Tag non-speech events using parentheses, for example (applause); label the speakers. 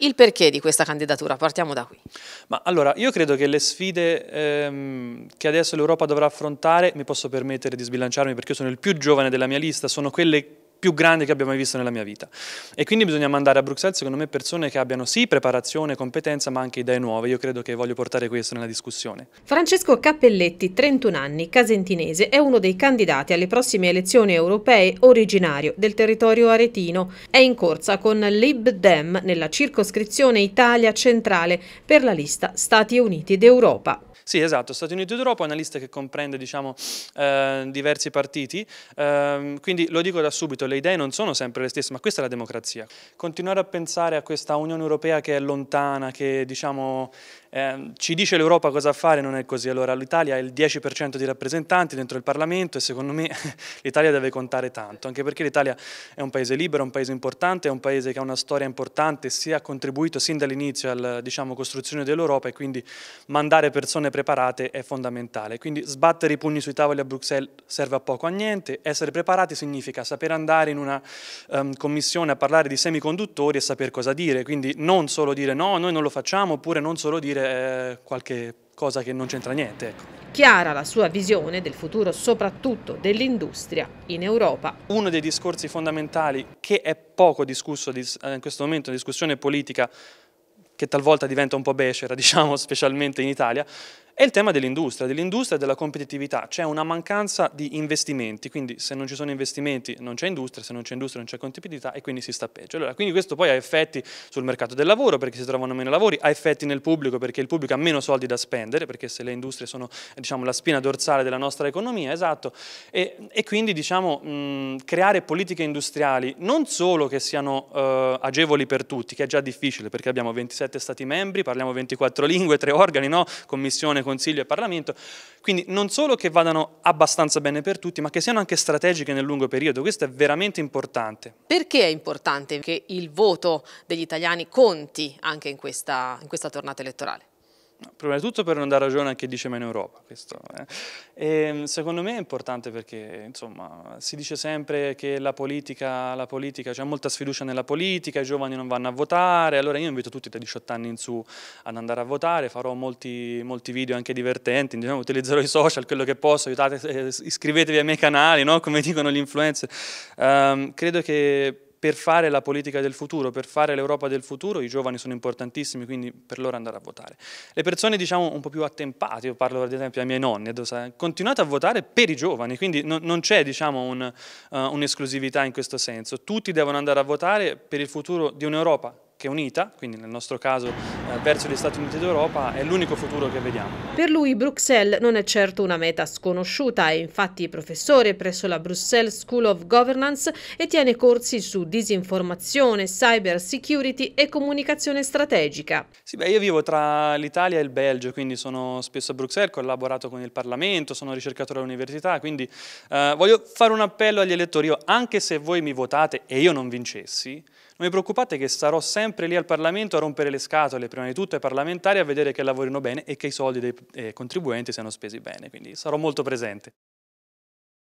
Speaker 1: Il perché di questa candidatura? Partiamo da qui.
Speaker 2: Ma allora, io credo che le sfide ehm, che adesso l'Europa dovrà affrontare, mi posso permettere di sbilanciarmi perché io sono il più giovane della mia lista, sono quelle più grande che abbia mai visto nella mia vita. E quindi bisogna mandare a Bruxelles, secondo me, persone che abbiano sì preparazione, competenza, ma anche idee nuove. Io credo che voglio portare questo nella discussione.
Speaker 1: Francesco Cappelletti, 31 anni, casentinese, è uno dei candidati alle prossime elezioni europee originario del territorio aretino. È in corsa con Lib Dem nella circoscrizione Italia centrale per la lista Stati Uniti d'Europa.
Speaker 2: Sì, esatto, Stati Uniti d'Europa è una lista che comprende diciamo, eh, diversi partiti, eh, quindi lo dico da subito, le idee non sono sempre le stesse, ma questa è la democrazia. Continuare a pensare a questa Unione Europea che è lontana, che diciamo, eh, ci dice l'Europa cosa fare, non è così. Allora l'Italia ha il 10% di rappresentanti dentro il Parlamento e secondo me (laughs) l'Italia deve contare tanto, anche perché l'Italia è un paese libero, un paese importante, è un paese che ha una storia importante, si ha contribuito sin dall'inizio alla diciamo, costruzione dell'Europa e quindi mandare persone preparate è fondamentale. Quindi sbattere i pugni sui tavoli a Bruxelles serve a poco a niente, essere preparati significa saper andare andare in una um, commissione a parlare di semiconduttori e saper cosa dire, quindi non solo dire no, noi non lo facciamo, oppure non solo dire eh, qualche cosa che non c'entra niente. Ecco.
Speaker 1: Chiara la sua visione del futuro soprattutto dell'industria in Europa.
Speaker 2: Uno dei discorsi fondamentali che è poco discusso eh, in questo momento in discussione politica, che talvolta diventa un po' becera, (laughs) diciamo, specialmente in Italia, è il tema dell'industria, dell'industria e della competitività. C'è una mancanza di investimenti, quindi se non ci sono investimenti non c'è industria, se non c'è industria non c'è competitività e quindi si sta peggio. Allora, quindi questo poi ha effetti sul mercato del lavoro perché si trovano meno lavori, ha effetti nel pubblico perché il pubblico ha meno soldi da spendere, perché se le industrie sono diciamo, la spina dorsale della nostra economia, esatto, e, e quindi diciamo, mh, creare politiche industriali non solo che siano eh, agevoli per tutti, che è già difficile perché abbiamo 27 stati membri, parliamo 24 lingue, 3 organi, no? commissione, Consiglio e Parlamento, quindi non solo che vadano abbastanza bene per tutti, ma che siano anche strategiche nel lungo periodo, questo è veramente importante.
Speaker 1: Perché è importante che il voto degli italiani conti anche in questa, in questa tornata elettorale?
Speaker 2: Prima di tutto per non dare ragione a chi dice meno Europa, questo, eh. Ehm, secondo me è importante perché insomma, si dice sempre che la politica, la politica, c'è molta sfiducia nella politica, i giovani non vanno a votare, allora io invito tutti da 18 anni in su ad andare a votare, farò molti, molti video anche divertenti, diciamo, utilizzerò i social, quello che posso, aiutate, eh, iscrivetevi ai miei canali, no? come dicono gli influencer. Um, credo che per fare la politica del futuro, per fare l'Europa del futuro, i giovani sono importantissimi, quindi per loro andare a votare. Le persone diciamo un po' più attempate, io parlo ad esempio ai miei nonni, eh, continuate a votare per i giovani, quindi non, non c'è diciamo eh, un'esclusività uh, un in questo senso, tutti devono andare a votare per il futuro di un'Europa che è unita, quindi nel nostro caso eh, verso gli Stati Uniti d'Europa è l'unico futuro che vediamo.
Speaker 1: Per lui Bruxelles non è certo una meta sconosciuta, è infatti professore presso la Bruxelles School of Governance e tiene corsi su disinformazione, cyber security e comunicazione
Speaker 2: strategica. Sì, beh, io vivo tra l'Italia e il Belgio, quindi sono spesso a Bruxelles, ho collaborato con il Parlamento, sono ricercatore all'università, quindi eh, voglio fare un appello agli elettori, io, anche se voi mi votate e io non vincessi, non vi preoccupate che sarò sempre lì al Parlamento a rompere le scatole per prima di tutto ai parlamentari a vedere che lavorino bene e che i soldi dei eh, contribuenti siano spesi bene, quindi sarò molto presente.